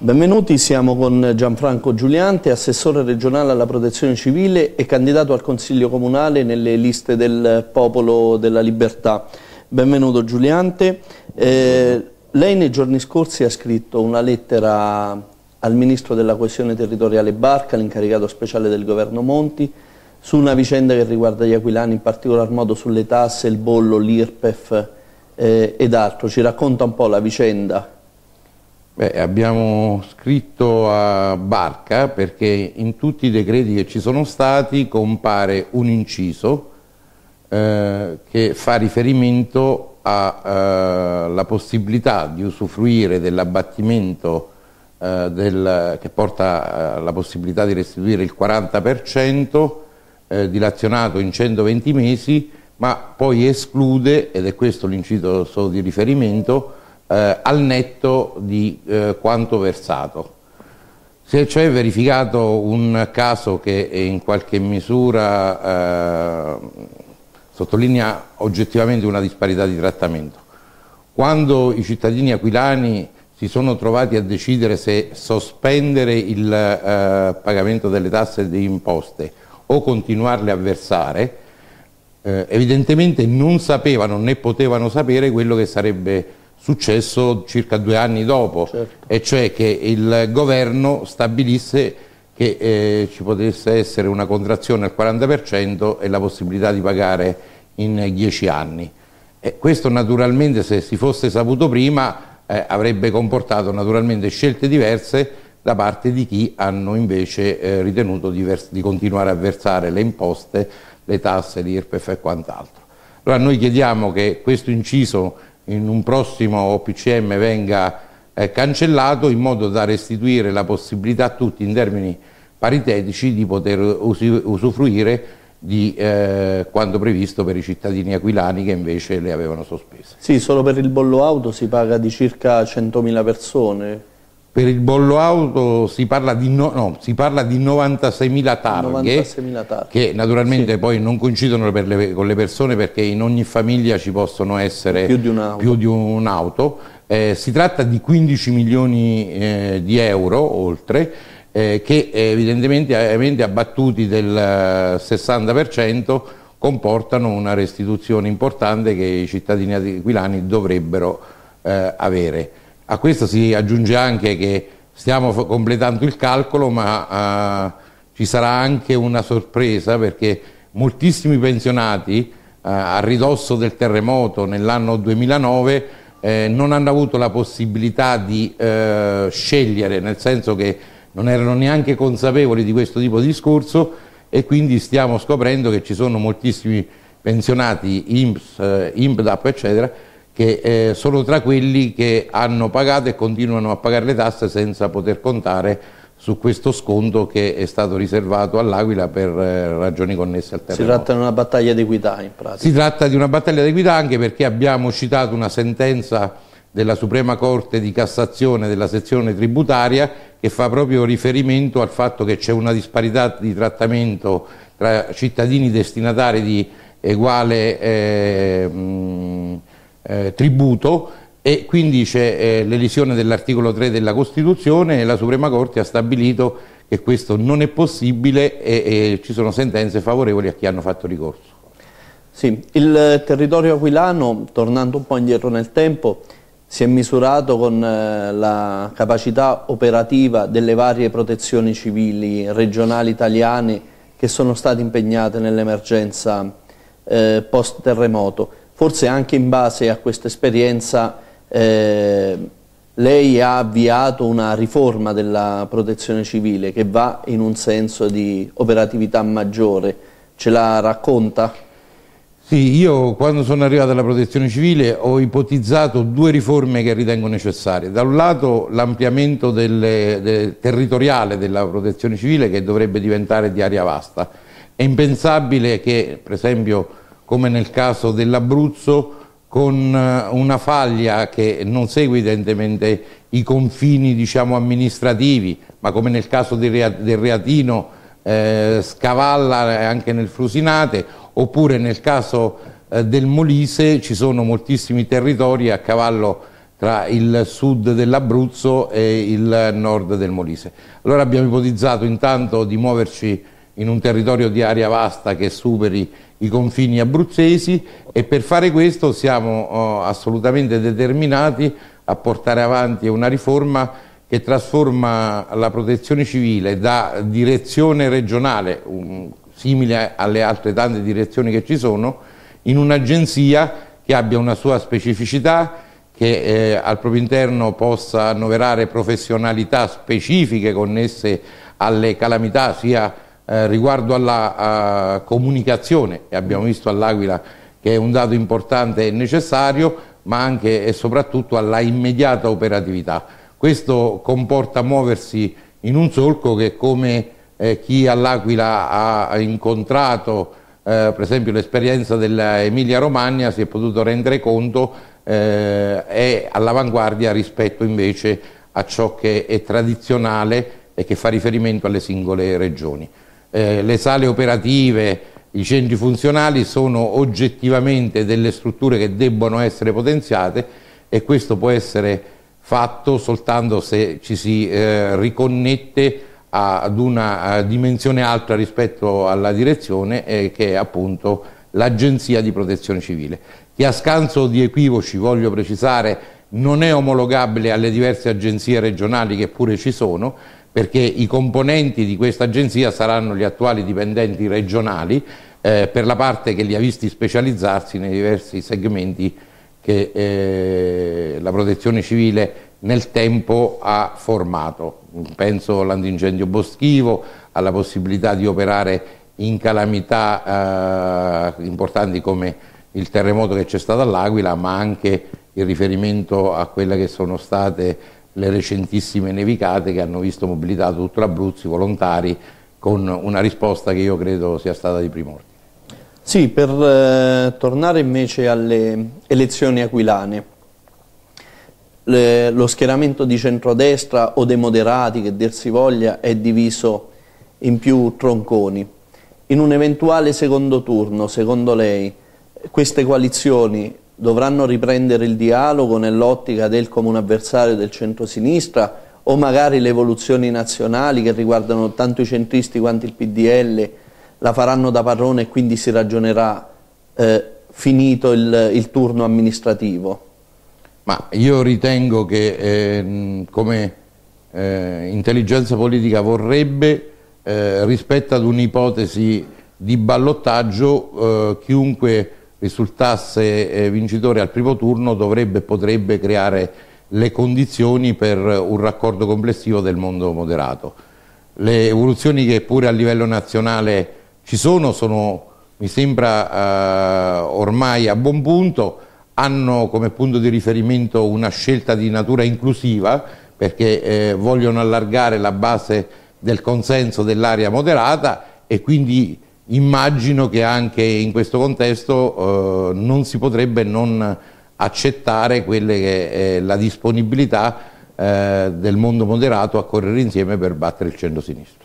Benvenuti, siamo con Gianfranco Giuliante, assessore regionale alla protezione civile e candidato al Consiglio Comunale nelle liste del Popolo della Libertà. Benvenuto Giuliante. Eh, lei nei giorni scorsi ha scritto una lettera al Ministro della Coesione Territoriale Barca, l'incaricato speciale del Governo Monti, su una vicenda che riguarda gli aquilani, in particolar modo sulle tasse, il bollo, l'IRPEF eh, ed altro. Ci racconta un po' la vicenda Beh, abbiamo scritto a Barca perché in tutti i decreti che ci sono stati compare un inciso eh, che fa riferimento alla eh, possibilità di usufruire dell'abbattimento eh, del, che porta alla eh, possibilità di restituire il 40% eh, dilazionato in 120 mesi ma poi esclude, ed è questo l'inciso di riferimento, eh, al netto di eh, quanto versato. Si è cioè verificato un caso che in qualche misura eh, sottolinea oggettivamente una disparità di trattamento. Quando i cittadini aquilani si sono trovati a decidere se sospendere il eh, pagamento delle tasse e delle imposte o continuarle a versare, eh, evidentemente non sapevano né potevano sapere quello che sarebbe successo circa due anni dopo, certo. e cioè che il governo stabilisse che eh, ci potesse essere una contrazione al 40% e la possibilità di pagare in dieci anni. E questo naturalmente se si fosse saputo prima eh, avrebbe comportato naturalmente scelte diverse da parte di chi hanno invece eh, ritenuto di, di, continuare a versare le imposte, le tasse, l'IRPEF e quant'altro. Allora noi chiediamo che questo inciso in un prossimo OPCM venga eh, cancellato in modo da restituire la possibilità a tutti in termini paritetici di poter usufruire di eh, quanto previsto per i cittadini aquilani che invece le avevano sospese. Sì, solo per il bollo auto si paga di circa 100.000 persone, per il bollo auto si parla di, no, no, si parla di 96.000 targhe, 96 che naturalmente sì. poi non coincidono le, con le persone perché in ogni famiglia ci possono essere più di un'auto. Più di un'auto. Eh, si tratta di 15 milioni eh, di euro oltre, eh, che evidentemente abbattuti del 60% eh, comportano una restituzione importante che i cittadini aquilani dovrebbero eh, avere. A questo si aggiunge anche che stiamo completando il calcolo, ma eh, ci sarà anche una sorpresa perché moltissimi pensionati eh, a ridosso del terremoto nell'anno 2009 eh, non hanno avuto la possibilità di eh, scegliere, nel senso che non erano neanche consapevoli di questo tipo di discorso e quindi stiamo scoprendo che ci sono moltissimi pensionati, IMSS, eh, IMPDAP, eccetera, che eh, sono tra quelli che hanno pagato e continuano a pagare le tasse senza poter contare su questo sconto che è stato riservato all'Aquila per eh, ragioni connesse al terremoto. Si tratta di una battaglia di equità in pratica. Si tratta di una battaglia di equità anche perché abbiamo citato una sentenza della Suprema Corte di Cassazione della sezione tributaria che fa proprio riferimento al fatto che c'è una disparità di trattamento tra cittadini destinatari di uguale eh, mh, eh, tributo e quindi c'è eh, l'elisione dell'articolo 3 della Costituzione e la Suprema Corte ha stabilito che questo non è possibile e, e ci sono sentenze favorevoli a chi hanno fatto ricorso. Sì, il territorio aquilano, tornando un po' indietro nel tempo, si è misurato con eh, la capacità operativa delle varie protezioni civili regionali italiane che sono state impegnate nell'emergenza eh, post terremoto. Forse anche in base a questa esperienza eh, lei ha avviato una riforma della protezione civile che va in un senso di operatività maggiore. Ce la racconta? Sì, io quando sono arrivato alla protezione civile ho ipotizzato due riforme che ritengo necessarie. Da un lato l'ampliamento del territoriale della protezione civile che dovrebbe diventare di area vasta. È impensabile che, per esempio, come nel caso dell'Abruzzo, con eh, una faglia che non segue evidentemente i confini diciamo, amministrativi, ma come nel caso del Reatino eh, scavalla eh, anche nel Frusinate, oppure nel caso eh, del Molise ci sono moltissimi territori a cavallo tra il sud dell'Abruzzo e il nord del Molise. Allora abbiamo ipotizzato intanto di muoverci in un territorio di area vasta che superi i confini abruzzesi e per fare questo siamo eh, assolutamente determinati a portare avanti una riforma che trasforma la protezione civile da direzione regionale, um, simile alle altre tante direzioni che ci sono, in un'agenzia che abbia una sua specificità, che eh, al proprio interno possa annoverare professionalità specifiche connesse alle calamità sia eh, riguardo alla uh, comunicazione, e abbiamo visto all'Aquila che è un dato importante e necessario, ma anche e soprattutto alla immediata operatività. Questo comporta muoversi in un solco che come eh, chi all'Aquila ha incontrato eh, per esempio l'esperienza dell'Emilia Romagna si è potuto rendere conto eh, è all'avanguardia rispetto invece a ciò che è tradizionale e che fa riferimento alle singole regioni. Eh, le sale operative, i centri funzionali sono oggettivamente delle strutture che debbono essere potenziate e questo può essere fatto soltanto se ci si eh, riconnette ad una eh, dimensione altra rispetto alla direzione eh, che è appunto l'Agenzia di Protezione Civile, che a scanso di equivoci, voglio precisare, non è omologabile alle diverse agenzie regionali che pure ci sono, perché i componenti di questa agenzia saranno gli attuali dipendenti regionali eh, per la parte che li ha visti specializzarsi nei diversi segmenti che eh, la protezione civile nel tempo ha formato. Penso all'antincendio boschivo, alla possibilità di operare in calamità eh, importanti come il terremoto che c'è stato all'Aquila, ma anche il riferimento a quelle che sono state le recentissime nevicate che hanno visto mobilitato tutto l'Abruzzo, i volontari, con una risposta che io credo sia stata di primo Sì, per eh, tornare invece alle elezioni aquilane, le, lo schieramento di centrodestra o dei moderati, che dir si voglia, è diviso in più tronconi. In un eventuale secondo turno, secondo lei, queste coalizioni dovranno riprendere il dialogo nell'ottica del comune avversario del centrosinistra o magari le evoluzioni nazionali che riguardano tanto i centristi quanto il PDL la faranno da padrone e quindi si ragionerà eh, finito il, il, turno amministrativo? Ma io ritengo che eh, come eh, intelligenza politica vorrebbe eh, rispetto ad un'ipotesi di ballottaggio eh, chiunque risultasse eh, vincitore al primo turno dovrebbe e potrebbe creare le condizioni per un raccordo complessivo del mondo moderato. Le evoluzioni che pure a livello nazionale ci sono, sono mi sembra eh, ormai a buon punto, hanno come punto di riferimento una scelta di natura inclusiva perché eh, vogliono allargare la base del consenso dell'area moderata e quindi Immagino che anche in questo contesto eh, non si potrebbe non accettare quelle che è eh, la disponibilità eh, del mondo moderato a correre insieme per battere il centro sinistro.